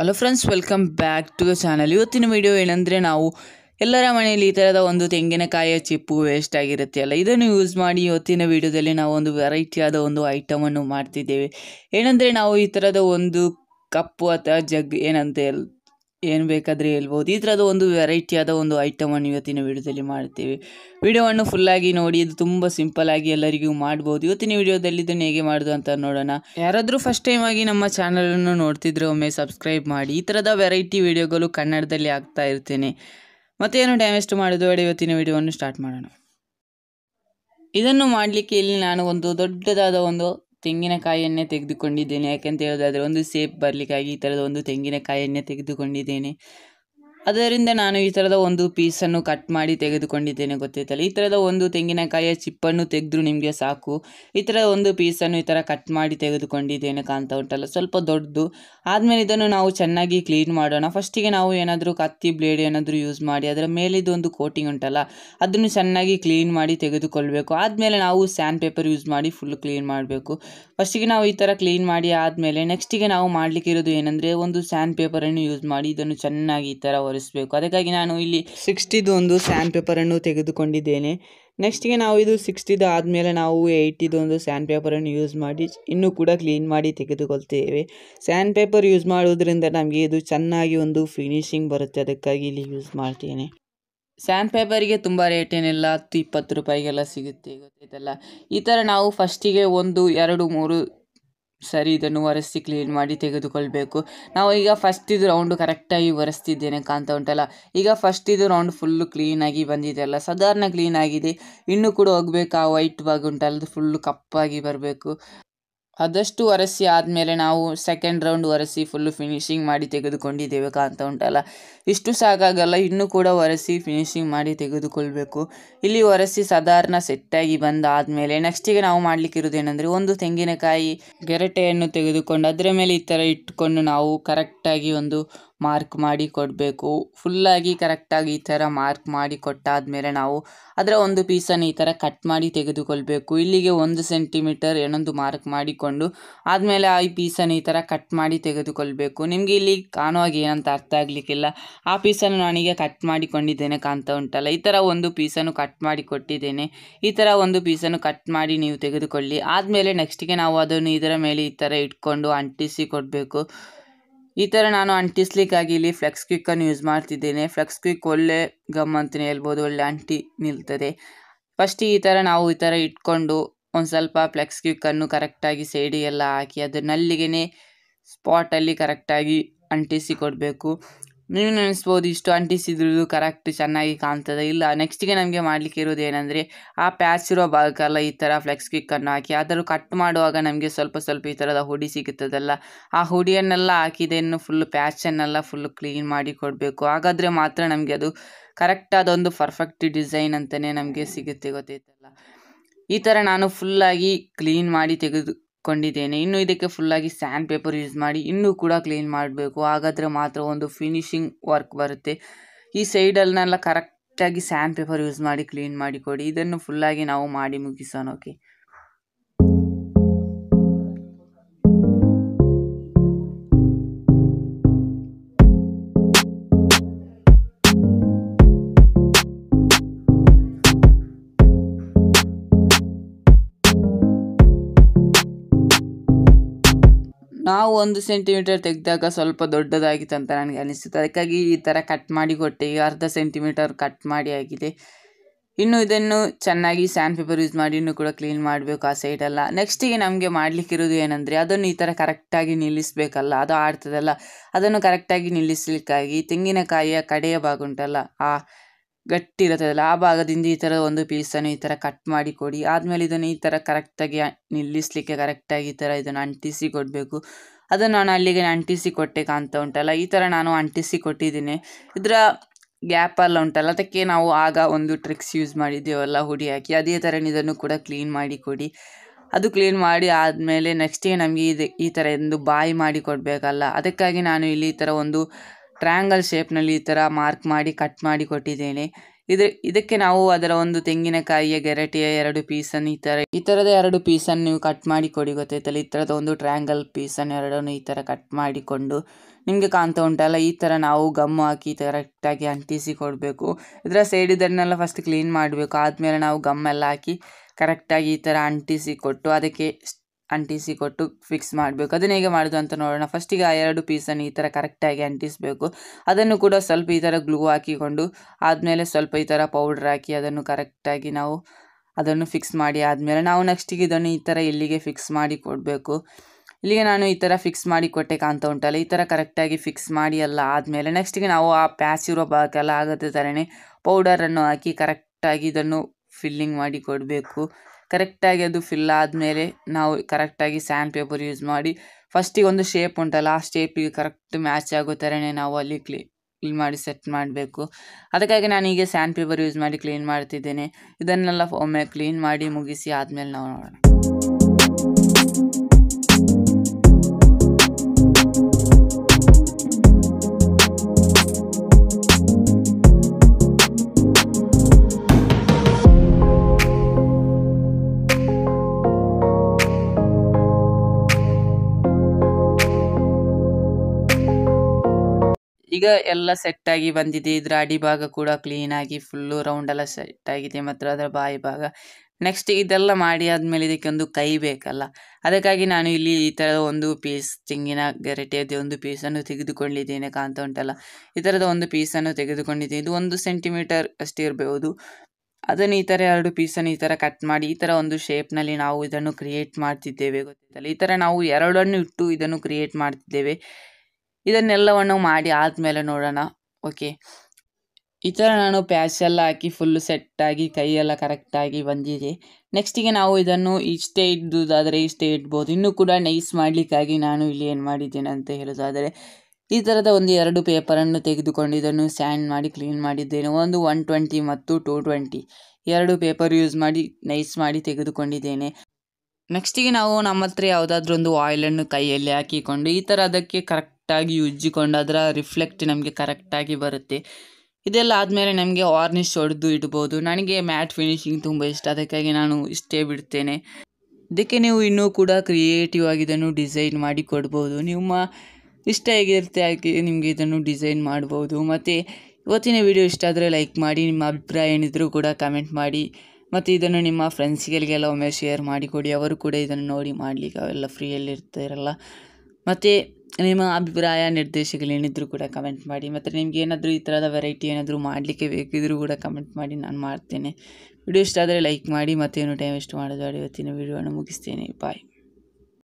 hello friends welcome back to the channel ಇವತ್ತಿನ video ಏನಂದರೆ ನಾವು ಎಲ್ಲರ ಮನೆಯಲ್ಲಿ ಈ ಥರದ ಒಂದು ತೆಂಗಿನಕಾಯಿಯ ಚಿಪ್ಪು ವೇಸ್ಟ್ ಆಗಿರುತ್ತೆ ಅಲ್ಲ ಇದನ್ನು ಯೂಸ್ ಮಾಡಿ ಇವತ್ತಿನ ವಿಡಿಯೋದಲ್ಲಿ ನಾವು ಒಂದು ವೆರೈಟಿಯಾದ ಒಂದು ಐಟಮನ್ನು ಮಾಡ್ತಿದ್ದೇವೆ ಏನಂದರೆ ನಾವು ಈ ಥರದ ಒಂದು ಕಪ್ಪು ಅಥವಾ ಜಗ್ ಏನಂತ ಏನು ಬೇಕಾದರೆ ಹೇಳ್ಬೋದು ಈ ಥರದ ಒಂದು ವೆರೈಟಿಯಾದ ಒಂದು ಐಟಮನ್ನು ಇವತ್ತಿನ ವಿಡಿಯೋದಲ್ಲಿ ಮಾಡ್ತೀವಿ ವಿಡಿಯೋವನ್ನು ಫುಲ್ಲಾಗಿ ನೋಡಿ ಇದು ತುಂಬ ಆಗಿ ಎಲ್ಲರಿಗೂ ಮಾಡ್ಬೋದು ಇವತ್ತಿನ ವಿಡಿಯೋದಲ್ಲಿ ಇದನ್ನು ಹೇಗೆ ಮಾಡೋದು ಅಂತ ನೋಡೋಣ ಯಾರಾದರೂ ಫಸ್ಟ್ ಟೈಮ್ ಆಗಿ ನಮ್ಮ ಚಾನಲನ್ನು ನೋಡ್ತಿದ್ರೆ ಒಮ್ಮೆ ಸಬ್ಸ್ಕ್ರೈಬ್ ಮಾಡಿ ಈ ಥರದ ವೆರೈಟಿ ವಿಡಿಯೋಗಳು ಕನ್ನಡದಲ್ಲಿ ಆಗ್ತಾ ಇರ್ತೇನೆ ಏನು ಡ್ಯಾಮೇಜ್ ಮಾಡೋದು ಬೇಡ ಇವತ್ತಿನ ವೀಡಿಯೋವನ್ನು ಸ್ಟಾರ್ಟ್ ಮಾಡೋಣ ಇದನ್ನು ಮಾಡಲಿಕ್ಕೆ ಇಲ್ಲಿ ನಾನು ಒಂದು ದೊಡ್ಡದಾದ ಒಂದು ತೆಂಗಿನಕಾಯಿಯನ್ನೇ ತೆಗೆದುಕೊಂಡಿದ್ದೇನೆ ಯಾಕೆಂತ ಹೇಳೋದಾದರೆ ಒಂದು ಸೇಪ್ ಬರಲಿಕ್ಕಾಗಿ ಈ ಥರದ ಒಂದು ತೆಂಗಿನಕಾಯಿಯನ್ನೇ ತೆಗೆದುಕೊಂಡಿದ್ದೇನೆ ಅದರಿಂದ ನಾನು ಈ ಥರದ ಒಂದು ಪೀಸನ್ನು ಕಟ್ ಮಾಡಿ ತೆಗೆದುಕೊಂಡಿದ್ದೇನೆ ಗೊತ್ತಿತ್ತಲ್ಲ ಈ ಥರದ ಒಂದು ತೆಂಗಿನಕಾಯಿಯ ಚಿಪ್ಪನ್ನು ತೆಗೆದ್ರು ನಿಮಗೆ ಸಾಕು ಈ ಥರದ ಒಂದು ಪೀಸನ್ನು ಈ ಥರ ಕಟ್ ಮಾಡಿ ತೆಗೆದುಕೊಂಡಿದ್ದೇನೆ ಕಾಣ್ತಾ ಉಂಟಲ್ಲ ಸ್ವಲ್ಪ ದೊಡ್ಡದು ಆದಮೇಲೆ ಇದನ್ನು ನಾವು ಚೆನ್ನಾಗಿ ಕ್ಲೀನ್ ಮಾಡೋಣ ಫಸ್ಟಿಗೆ ನಾವು ಏನಾದರೂ ಕತ್ತಿ ಬ್ಲೇಡ್ ಏನಾದರೂ ಯೂಸ್ ಮಾಡಿ ಅದರ ಮೇಲಿದ್ದು ಒಂದು ಕೋಟಿಂಗ್ ಉಂಟಲ್ಲ ಅದನ್ನು ಚೆನ್ನಾಗಿ ಕ್ಲೀನ್ ಮಾಡಿ ತೆಗೆದುಕೊಳ್ಬೇಕು ಆದಮೇಲೆ ನಾವು ಸ್ಯಾಂಡ್ ಪೇಪರ್ ಯೂಸ್ ಮಾಡಿ ಫುಲ್ ಕ್ಲೀನ್ ಮಾಡಬೇಕು ಫಸ್ಟಿಗೆ ನಾವು ಈ ಥರ ಕ್ಲೀನ್ ಮಾಡಿ ಆದಮೇಲೆ ನೆಕ್ಸ್ಟಿಗೆ ನಾವು ಮಾಡಲಿಕ್ಕಿರೋದು ಏನಂದರೆ ಒಂದು ಸ್ಯಾಂಡ್ ಪೇಪರನ್ನು ಯೂಸ್ ಮಾಡಿ ಇದನ್ನು ಚೆನ್ನಾಗಿ ಈ ಥರ ಆವರಿಸಬೇಕು ಅದಕ್ಕಾಗಿ ನಾನು ಇಲ್ಲಿ ಸಿಕ್ಸ್ಟಿದು ಒಂದು ಸ್ಯಾಂಡ್ ಪೇಪರನ್ನು ತೆಗೆದುಕೊಂಡಿದ್ದೇನೆ ನೆಕ್ಸ್ಟಿಗೆ ನಾವು ಇದು ಸಿಕ್ಸ್ಟಿದು ಆದಮೇಲೆ ನಾವು ಏಯ್ಟಿದು ಒಂದು ಸ್ಯಾಂಡ್ ಪೇಪರನ್ನು ಯೂಸ್ ಮಾಡಿ ಇನ್ನೂ ಕೂಡ ಕ್ಲೀನ್ ಮಾಡಿ ತೆಗೆದುಕೊಳ್ತೇವೆ ಸ್ಯಾಂಡ್ ಪೇಪರ್ ಯೂಸ್ ಮಾಡೋದ್ರಿಂದ ನಮಗೆ ಇದು ಚೆನ್ನಾಗಿ ಒಂದು ಫಿನಿಶಿಂಗ್ ಬರುತ್ತೆ ಅದಕ್ಕಾಗಿ ಇಲ್ಲಿ ಯೂಸ್ ಮಾಡ್ತೇನೆ ಸ್ಯಾಂಡ್ ಪೇಪರಿಗೆ ತುಂಬ ರೇಟ್ ಏನಿಲ್ಲ ಹತ್ತು ಇಪ್ಪತ್ತು ರೂಪಾಯಿಗೆಲ್ಲ ಸಿಗುತ್ತೆ ಗೊತ್ತಿದ್ದಲ್ಲ ಈ ಥರ ನಾವು ಫಸ್ಟಿಗೆ ಒಂದು ಎರಡು ಮೂರು ಸರಿ ಇದನ್ನು ಒರೆಸಿ ಕ್ಲೀನ್ ಮಾಡಿ ತೆಗೆದುಕೊಳ್ಬೇಕು ನಾವು ಈಗ ಫಸ್ಟ್ ಇದು ರೌಂಡು ಕರೆಕ್ಟಾಗಿ ಒರೆಸ್ತಿದ್ದೇನೆ ಕಾಣ್ತಾ ಉಂಟಲ್ಲ ಈಗ ಫಸ್ಟ್ ಇದು ರೌಂಡ್ ಫುಲ್ಲು ಕ್ಲೀನಾಗಿ ಬಂದಿದೆ ಅಲ್ಲ ಸಾಧಾರಣ ಕ್ಲೀನಾಗಿದೆ ಇನ್ನೂ ಕೂಡ ಹೋಗ್ಬೇಕು ಆ ವೈಟ್ ಬಾಗ್ ಉಂಟಲ್ಲ ಅದು ಫುಲ್ಲು ಕಪ್ಪಾಗಿ ಬರಬೇಕು ಆದಷ್ಟು ಒರೆಸಿ ಆದಮೇಲೆ ನಾವು ಸೆಕೆಂಡ್ ರೌಂಡ್ ಒರೆಸಿ ಫುಲ್ಲು ಫಿನಿಷಿಂಗ್ ಮಾಡಿ ತೆಗೆದುಕೊಂಡಿದ್ದೇವೆ ಕಾಂತ ಉಂಟಲ್ಲ ಇಷ್ಟು ಸಾಕಾಗಲ್ಲ ಇನ್ನೂ ಕೂಡ ಒರೆಸಿ ಫಿನಿಷಿಂಗ್ ಮಾಡಿ ತೆಗೆದುಕೊಳ್ಬೇಕು ಇಲ್ಲಿ ಒರೆಸಿ ಸಾಧಾರಣ ಸೆಟ್ಟಾಗಿ ಬಂದಾದಮೇಲೆ ನೆಕ್ಸ್ಟಿಗೆ ನಾವು ಮಾಡಲಿಕ್ಕಿರೋದೇನೆಂದರೆ ಒಂದು ತೆಂಗಿನಕಾಯಿ ಗೆರಟೆಯನ್ನು ತೆಗೆದುಕೊಂಡು ಅದರ ಮೇಲೆ ಈ ಥರ ಇಟ್ಟುಕೊಂಡು ನಾವು ಕರೆಕ್ಟಾಗಿ ಒಂದು ಮಾರ್ಕ್ ಮಾಡಿ ಕೊಡಬೇಕು ಫುಲ್ಲಾಗಿ ಕರೆಕ್ಟಾಗಿ ಈ ಥರ ಮಾರ್ಕ್ ಮಾಡಿ ಕೊಟ್ಟಾದ ಮೇಲೆ ನಾವು ಅದರ ಒಂದು ಪೀಸನ್ನು ಈ ಥರ ಕಟ್ ಮಾಡಿ ತೆಗೆದುಕೊಳ್ಬೇಕು ಇಲ್ಲಿಗೆ ಒಂದು ಸೆಂಟಿಮೀಟರ್ ಏನೊಂದು ಮಾರ್ಕ್ ಮಾಡಿಕೊಂಡು ಆದಮೇಲೆ ಆ ಪೀಸನ್ನು ಈ ಥರ ಕಟ್ ಮಾಡಿ ತೆಗೆದುಕೊಳ್ಬೇಕು ನಿಮಗೆ ಇಲ್ಲಿ ಕಾಣುವಾಗ ಏನಂತ ಅರ್ಥ ಆಗಲಿಕ್ಕಿಲ್ಲ ಆ ಪೀಸನ್ನು ನಾನೀಗ ಕಟ್ ಮಾಡಿಕೊಂಡಿದ್ದೇನೆ ಕಾಣ್ತಾ ಉಂಟಲ್ಲ ಈ ಥರ ಒಂದು ಪೀಸನ್ನು ಕಟ್ ಮಾಡಿ ಕೊಟ್ಟಿದ್ದೇನೆ ಈ ಥರ ಒಂದು ಪೀಸನ್ನು ಕಟ್ ಮಾಡಿ ನೀವು ತೆಗೆದುಕೊಳ್ಳಿ ಆದಮೇಲೆ ನೆಕ್ಸ್ಟಿಗೆ ನಾವು ಅದನ್ನು ಇದರ ಮೇಲೆ ಈ ಥರ ಇಟ್ಕೊಂಡು ಅಂಟಿಸಿ ಕೊಡಬೇಕು ಈ ಥರ ನಾನು ಅಂಟಿಸ್ಲಿಕ್ಕಾಗಿ ಇಲ್ಲಿ ಫ್ಲೆಕ್ಸ್ ಕ್ವಿಕ್ಕನ್ನು ಯೂಸ್ ಮಾಡ್ತಿದ್ದೇನೆ ಫ್ಲೆಕ್ಸ್ ಕ್ವಿಕ್ ಒಳ್ಳೆ ಗಮ್ ಅಂತಲೇ ಹೇಳ್ಬೋದು ಒಳ್ಳೆ ಅಂಟಿ ನಿಲ್ತದೆ ಫಸ್ಟ್ ಈ ಥರ ನಾವು ಈ ಥರ ಇಟ್ಕೊಂಡು ಒಂದು ಸ್ವಲ್ಪ ಫ್ಲೆಕ್ಸ್ ಕ್ವಿಕ್ಕನ್ನು ಕರೆಕ್ಟಾಗಿ ಸೈಡಿಗೆಲ್ಲ ಹಾಕಿ ಅದು ನಲ್ಲಿಗೆ ಸ್ಪಾಟಲ್ಲಿ ಕರೆಕ್ಟಾಗಿ ಅಂಟಿಸಿ ಕೊಡಬೇಕು ನೀವು ನೆನೆಸ್ಬೋದು ಇಷ್ಟು ಅಂಟಿಸಿದ್ರು ಕರೆಕ್ಟ್ ಚೆನ್ನಾಗಿ ಕಾಣ್ತದೆ ಇಲ್ಲ ನೆಕ್ಸ್ಟಿಗೆ ನಮಗೆ ಮಾಡಲಿಕ್ಕೆ ಇರೋದು ಏನಂದರೆ ಆ ಪ್ಯಾಚ್ ಇರೋ ಭಾಗಕ್ಕೆಲ್ಲ ಈ ಥರ ಫ್ಲೆಕ್ಸ್ ಕಿಕ್ಕನ್ನು ಹಾಕಿ ಅದರ ಕಟ್ ಮಾಡುವಾಗ ನಮಗೆ ಸ್ವಲ್ಪ ಸ್ವಲ್ಪ ಈ ಥರದ ಹುಡಿ ಸಿಗುತ್ತದಲ್ಲ ಆ ಹುಡಿಯನ್ನೆಲ್ಲ ಹಾಕಿದನ್ನು ಫುಲ್ ಪ್ಯಾಚನ್ನೆಲ್ಲ ಫುಲ್ ಕ್ಲೀನ್ ಮಾಡಿ ಕೊಡಬೇಕು ಹಾಗಾದರೆ ಮಾತ್ರ ನಮಗೆ ಅದು ಕರೆಕ್ಟಾದೊಂದು ಪರ್ಫೆಕ್ಟ್ ಡಿಸೈನ್ ಅಂತಲೇ ನಮಗೆ ಸಿಗುತ್ತೆ ಗೊತ್ತೈತಲ್ಲ ಈ ಥರ ನಾನು ಫುಲ್ಲಾಗಿ ಕ್ಲೀನ್ ಮಾಡಿ ತೆಗೆದು ಕೊಂಡಿದ್ದೇನೆ ಇನ್ನು ಇದಕ್ಕೆ ಫುಲ್ಲಾಗಿ ಸ್ಯಾಂಡ್ ಪೇಪರ್ ಯೂಸ್ ಮಾಡಿ ಇನ್ನೂ ಕೂಡ ಕ್ಲೀನ್ ಮಾಡಬೇಕು ಹಾಗಾದರೆ ಮಾತ್ರ ಒಂದು ಫಿನಿಶಿಂಗ್ ವರ್ಕ್ ಬರುತ್ತೆ ಈ ಸೈಡಲ್ಲನ್ನೆಲ್ಲ ಕರೆಕ್ಟಾಗಿ ಸ್ಯಾಂಡ್ ಪೇಪರ್ ಯೂಸ್ ಮಾಡಿ ಕ್ಲೀನ್ ಮಾಡಿ ಕೊಡಿ ಇದನ್ನು ಫುಲ್ಲಾಗಿ ನಾವು ಮಾಡಿ ಮುಗಿಸೋಣ ಓಕೆ ನಾವು ಒಂದು ಸೆಂಟಿಮೀಟರ್ ತೆಗೆದಾಗ ಸ್ವಲ್ಪ ದೊಡ್ಡದಾಗಿತ್ತು ಅಂತ ನನಗೆ ಅನಿಸುತ್ತೆ ಅದಕ್ಕಾಗಿ ಈ ಥರ ಕಟ್ ಮಾಡಿ ಕೊಟ್ಟೆ ಈಗ ಅರ್ಧ ಸೆಂಟಿಮೀಟರ್ ಕಟ್ ಮಾಡಿ ಆಗಿದೆ ಇನ್ನು ಇದನ್ನು ಚೆನ್ನಾಗಿ ಸ್ಯಾಂಡ್ ಪೇಪರ್ ಯೂಸ್ ಮಾಡಿ ಇನ್ನು ಕೂಡ ಕ್ಲೀನ್ ಮಾಡಬೇಕು ಆ ಸೈಡೆಲ್ಲ ನೆಕ್ಸ್ಟಿಗೆ ನಮಗೆ ಮಾಡಲಿಕ್ಕಿರೋದು ಏನಂದರೆ ಅದನ್ನು ಈ ಥರ ಕರೆಕ್ಟಾಗಿ ನಿಲ್ಲಿಸಬೇಕಲ್ಲ ಅದು ಆಡ್ತದಲ್ಲ ಅದನ್ನು ಕರೆಕ್ಟಾಗಿ ನಿಲ್ಲಿಸಲಿಕ್ಕಾಗಿ ತೆಂಗಿನಕಾಯಿಯ ಕಡೆಯ ಭಾಗ ಉಂಟಲ್ಲ ಆ ಗಟ್ಟಿ ಇರುತ್ತದಲ್ಲ ಆ ಭಾಗದಿಂದ ಈ ಥರ ಒಂದು ಪೀಸನ್ನು ಈ ಥರ ಕಟ್ ಮಾಡಿ ಕೊಡಿ ಆದಮೇಲೆ ಇದನ್ನು ಈ ಥರ ಕರೆಕ್ಟಾಗಿ ನಿಲ್ಲಿಸಲಿಕ್ಕೆ ಕರೆಕ್ಟಾಗಿ ಈ ಥರ ಇದನ್ನು ಅಂಟಿಸಿ ಕೊಡಬೇಕು ಅದನ್ನು ನಾನು ಅಲ್ಲಿಗೆ ಅಂಟಿಸಿ ಕೊಟ್ಟೆ ಕಾಣ್ತಾ ಉಂಟಲ್ಲ ಈ ಥರ ನಾನು ಅಂಟಿಸಿ ಕೊಟ್ಟಿದ್ದೀನಿ ಇದರ ಗ್ಯಾಪಲ್ಲ ಉಂಟಲ್ಲ ಅದಕ್ಕೆ ನಾವು ಆಗ ಒಂದು ಟ್ರಿಕ್ಸ್ ಯೂಸ್ ಮಾಡಿದ್ದೇವಲ್ಲ ಹುಡಿ ಹಾಕಿ ಅದೇ ಥರ ಇದನ್ನು ಕೂಡ ಕ್ಲೀನ್ ಮಾಡಿ ಕೊಡಿ ಅದು ಕ್ಲೀನ್ ಮಾಡಿ ಆದಮೇಲೆ ನೆಕ್ಸ್ಟ್ ಡೇ ನಮಗೆ ಇದು ಈ ಥರ ಎಂದು ಬಾಯಿ ಮಾಡಿ ಕೊಡಬೇಕಲ್ಲ ಅದಕ್ಕಾಗಿ ನಾನು ಇಲ್ಲಿ ಈ ಥರ ಒಂದು ಟ್ರಯಾಂಗಲ್ ಶೇಪ್ನಲ್ಲಿ ಈ ಥರ ಮಾರ್ಕ್ ಮಾಡಿ ಕಟ್ ಮಾಡಿ ಕೊಟ್ಟಿದ್ದೇನೆ ಇದ್ರ ಇದಕ್ಕೆ ನಾವು ಅದರ ಒಂದು ತೆಂಗಿನಕಾಯಿಯ ಗೆರಟೆಯ ಎರಡು ಪೀಸನ್ನು ಈ ಥರ ಈ ಥರದ ಎರಡು ಪೀಸನ್ನು ನೀವು ಕಟ್ ಮಾಡಿ ಕೊಡಿ ಗೊತ್ತಾಯ್ತಲ್ಲ ಈ ಥರದ ಒಂದು ಟ್ರ್ಯಾಂಗಲ್ ಪೀಸನ್ನು ಎರಡನ್ನು ಈ ಥರ ಕಟ್ ಮಾಡಿಕೊಂಡು ನಿಮಗೆ ಕಾಣ್ತಾ ಉಂಟಲ್ಲ ಈ ಥರ ನಾವು ಗಮ್ ಹಾಕಿ ಕರೆಕ್ಟಾಗಿ ಅಂಟಿಸಿ ಕೊಡಬೇಕು ಇದರ ಸೈಡ್ ಇದನ್ನೆಲ್ಲ ಫಸ್ಟ್ ಕ್ಲೀನ್ ಮಾಡಬೇಕು ಆದಮೇಲೆ ನಾವು ಗಮ್ಮೆಲ್ಲ ಹಾಕಿ ಕರೆಕ್ಟಾಗಿ ಈ ಥರ ಅಂಟಿಸಿ ಕೊಟ್ಟು ಅದಕ್ಕೆ ಅಂಟಿಸಿ ಕೊಟ್ಟು ಫಿಕ್ಸ್ ಮಾಡಬೇಕು ಅದನ್ನ ಹೇಗೆ ಮಾಡೋದು ಅಂತ ನೋಡೋಣ ಫಸ್ಟಿಗೆ ಆ ಎರಡು ಪೀಸನ್ನು ಈ ಥರ ಕರೆಕ್ಟಾಗಿ ಅಂಟಿಸಬೇಕು ಅದನ್ನು ಕೂಡ ಸ್ವಲ್ಪ ಈ ಥರ ಗ್ಲೂ ಹಾಕಿಕೊಂಡು ಆದಮೇಲೆ ಸ್ವಲ್ಪ ಈ ಥರ ಪೌಡ್ರ್ ಹಾಕಿ ಅದನ್ನು ಕರೆಕ್ಟಾಗಿ ನಾವು ಅದನ್ನು ಫಿಕ್ಸ್ ಮಾಡಿ ಆದಮೇಲೆ ನಾವು ನೆಕ್ಸ್ಟಿಗೆ ಇದನ್ನು ಈ ಥರ ಇಲ್ಲಿಗೆ ಫಿಕ್ಸ್ ಮಾಡಿ ಕೊಡಬೇಕು ಇಲ್ಲಿಗೆ ನಾನು ಈ ಥರ ಫಿಕ್ಸ್ ಮಾಡಿ ಕೊಟ್ಟೆ ಕಾಣ್ತಾ ಉಂಟಲ್ಲ ಈ ಥರ ಕರೆಕ್ಟಾಗಿ ಫಿಕ್ಸ್ ಮಾಡಿ ಎಲ್ಲ ಆದಮೇಲೆ ನೆಕ್ಸ್ಟಿಗೆ ನಾವು ಆ ಪ್ಯಾಚ್ ಇರೋ ಭಾಗಕ್ಕೆಲ್ಲ ಆಗತ್ತೆ ಥರನೇ ಪೌಡರನ್ನು ಹಾಕಿ ಕರೆಕ್ಟಾಗಿ ಇದನ್ನು ಫಿಲ್ಲಿಂಗ್ ಮಾಡಿ ಕೊಡಬೇಕು ಕರೆಕ್ಟಾಗಿ ಅದು ಫಿಲ್ ಆದಮೇಲೆ ನಾವು ಕರೆಕ್ಟಾಗಿ ಸ್ಯಾಂಡ್ ಪೇಪರ್ ಯೂಸ್ ಮಾಡಿ ಫಸ್ಟಿಗೆ ಒಂದು ಶೇಪ್ ಉಂಟಲ್ಲ ಆ ಶೇಪಿಗೆ ಕರೆಕ್ಟ್ ಮ್ಯಾಚ್ ಆಗೋ ಥರನೇ ನಾವು ಅಲ್ಲಿ ಕ್ಲೀ ಕ್ಲೀನ್ ಮಾಡಿ ಸೆಟ್ ಮಾಡಬೇಕು ಅದಕ್ಕಾಗಿ ನಾನು ಈಗ ಸ್ಯಾಂಡ್ ಪೇಪರ್ ಯೂಸ್ ಮಾಡಿ ಕ್ಲೀನ್ ಮಾಡ್ತಿದ್ದೇನೆ ಇದನ್ನೆಲ್ಲ ಒಮ್ಮೆ ಕ್ಲೀನ್ ಮಾಡಿ ಮುಗಿಸಿ ಆದಮೇಲೆ ನಾವು ನೋಡೋಣ ಈಗ ಎಲ್ಲ ಸೆಟ್ ಆಗಿ ಬಂದಿದೆ ಇದರ ಅಡಿಭಾಗ ಕೂಡ ಕ್ಲೀನ್ ಆಗಿ ಫುಲ್ಲು ರೌಂಡ್ ಎಲ್ಲ ಸೆಟ್ ಆಗಿದೆ ಮಾತ್ರ ಅದರ ಬಾಯಿ ಭಾಗ ನೆಕ್ಸ್ಟ್ ಇದೆಲ್ಲ ಮಾಡಿ ಆದಮೇಲೆ ಇದಕ್ಕೆ ಒಂದು ಕೈ ಬೇಕಲ್ಲ ಅದಕ್ಕಾಗಿ ನಾನು ಇಲ್ಲಿ ಈ ಥರದ ಒಂದು ಪೀಸ್ ತೆಂಗಿನ ಗರಟೆಯದ್ದು ಒಂದು ಪೀಸನ್ನು ತೆಗೆದುಕೊಂಡಿದ್ದೇನೆ ಕಾಣ್ತಾ ಉಂಟಲ್ಲ ಈ ಥರದ ಒಂದು ಪೀಸನ್ನು ತೆಗೆದುಕೊಂಡಿದ್ದೇನೆ ಇದು ಒಂದು ಸೆಂಟಿಮೀಟರ್ ಅಷ್ಟೇ ಇರಬಹುದು ಅದನ್ನು ಈ ಥರ ಎರಡು ಪೀಸನ್ನು ಈ ಥರ ಕಟ್ ಮಾಡಿ ಈ ಥರ ಒಂದು ಶೇಪ್ನಲ್ಲಿ ನಾವು ಇದನ್ನು ಕ್ರಿಯೇಟ್ ಮಾಡ್ತಿದ್ದೇವೆ ಗೊತ್ತಿತ್ತಲ್ಲ ಈ ಥರ ನಾವು ಎರಡನ್ನು ಇಟ್ಟು ಇದನ್ನು ಕ್ರಿಯೇಟ್ ಮಾಡ್ತಿದ್ದೇವೆ ಇದನ್ನೆಲ್ಲವನ್ನು ಮಾಡಿ ಆದಮೇಲೆ ನೋಡೋಣ ಓಕೆ ಈ ಥರ ನಾನು ಪ್ಯಾಚೆಲ್ಲ ಹಾಕಿ ಫುಲ್ಲು ಸೆಟ್ಟಾಗಿ ಕೈಯೆಲ್ಲ ಕರೆಕ್ಟಾಗಿ ಬಂದಿದೆ ನೆಕ್ಸ್ಟಿಗೆ ನಾವು ಇದನ್ನು ಇಷ್ಟೇ ಇದ್ದುದಾದರೆ ಇಷ್ಟೇ ಇಡ್ಬೋದು ಇನ್ನೂ ಕೂಡ ನೈಸ್ ಮಾಡಲಿಕ್ಕಾಗಿ ನಾನು ಇಲ್ಲಿ ಏನು ಮಾಡಿದ್ದೇನೆ ಅಂತ ಹೇಳೋದಾದರೆ ಈ ಥರದ ಒಂದು ಎರಡು ಪೇಪರನ್ನು ತೆಗೆದುಕೊಂಡು ಇದನ್ನು ಸ್ಯಾಂಡ್ ಮಾಡಿ ಕ್ಲೀನ್ ಮಾಡಿದ್ದೇನೆ ಒಂದು ಒನ್ ಟ್ವೆಂಟಿ ಮತ್ತು ಟೂ ಟ್ವೆಂಟಿ ಎರಡು ಪೇಪರ್ ಯೂಸ್ ಮಾಡಿ ನೈಸ್ ಮಾಡಿ ತೆಗೆದುಕೊಂಡಿದ್ದೇನೆ ನೆಕ್ಸ್ಟಿಗೆ ನಾವು ನಮ್ಮ ಹತ್ರ ಒಂದು ಆಯಿಲನ್ನು ಕೈಯಲ್ಲಿ ಹಾಕಿಕೊಂಡು ಈ ಥರ ಅದಕ್ಕೆ ಕರೆಕ್ಟ್ ಕರೆಕ್ಟಾಗಿ ಉಜ್ಜಿಕೊಂಡು ಅದರ ರಿಫ್ಲೆಕ್ಟ್ ನಮಗೆ ಕರೆಕ್ಟಾಗಿ ಬರುತ್ತೆ ಇದೆಲ್ಲ ಆದಮೇಲೆ ನಮಗೆ ವಾರ್ನಿಷ್ ಹೊಡೆದು ಇಡ್ಬೋದು ನನಗೆ ಮ್ಯಾಟ್ ಫಿನಿಷಿಂಗ್ ತುಂಬ ಇಷ್ಟ ಅದಕ್ಕಾಗಿ ನಾನು ಇಷ್ಟೇ ಬಿಡ್ತೇನೆ ಇದಕ್ಕೆ ನೀವು ಇನ್ನೂ ಕೂಡ ಕ್ರಿಯೇಟಿವ್ ಆಗಿ ಇದನ್ನು ಡಿಸೈನ್ ಮಾಡಿ ಕೊಡ್ಬೋದು ನಿಮ್ಮ ಇಷ್ಟ ಹೇಗಿರುತ್ತೆ ಹಾಗೆ ನಿಮಗೆ ಇದನ್ನು ಡಿಸೈನ್ ಮಾಡ್ಬೋದು ಮತ್ತು ಇವತ್ತಿನ ವಿಡಿಯೋ ಇಷ್ಟ ಆದರೆ ಲೈಕ್ ಮಾಡಿ ನಿಮ್ಮ ಅಭಿಪ್ರಾಯ ಏನಿದ್ರೂ ಕೂಡ ಕಮೆಂಟ್ ಮಾಡಿ ಮತ್ತು ಇದನ್ನು ನಿಮ್ಮ ಫ್ರೆಂಡ್ಸ್ಗಳಿಗೆಲ್ಲ ಒಮ್ಮೆ ಶೇರ್ ಮಾಡಿಕೊಡಿ ಅವರು ಕೂಡ ಇದನ್ನು ನೋಡಿ ಮಾಡಲಿಕ್ಕೆ ಅವೆಲ್ಲ ಫ್ರೀಯಲ್ಲಿ ಇರ್ತಿರಲ್ಲ ಮತ್ತು ನಿಮ್ಮ ಅಭಿಪ್ರಾಯ ನಿರ್ದೇಶಗಳೇನಿದ್ರೂ ಕೂಡ ಕಮೆಂಟ್ ಮಾಡಿ ಮತ್ತು ನಿಮ್ಗೆ ಏನಾದರೂ ಈ ಥರದ ವೆರೈಟಿ ಏನಾದರೂ ಮಾಡಲಿಕ್ಕೆ ಬೇಕಿದ್ರು ಕೂಡ ಕಮೆಂಟ್ ಮಾಡಿ ನಾನು ಮಾಡ್ತೇನೆ ವಿಡಿಯೋ ಇಷ್ಟ ಆದರೆ ಲೈಕ್ ಮಾಡಿ ಮತ್ತೇನು ಟೈಮ್ ವೇಸ್ಟ್ ಮಾಡೋದು ಇವತ್ತಿನ ವಿಡಿಯೋನ ಮುಗಿಸ್ತೇನೆ ಬಾಯ್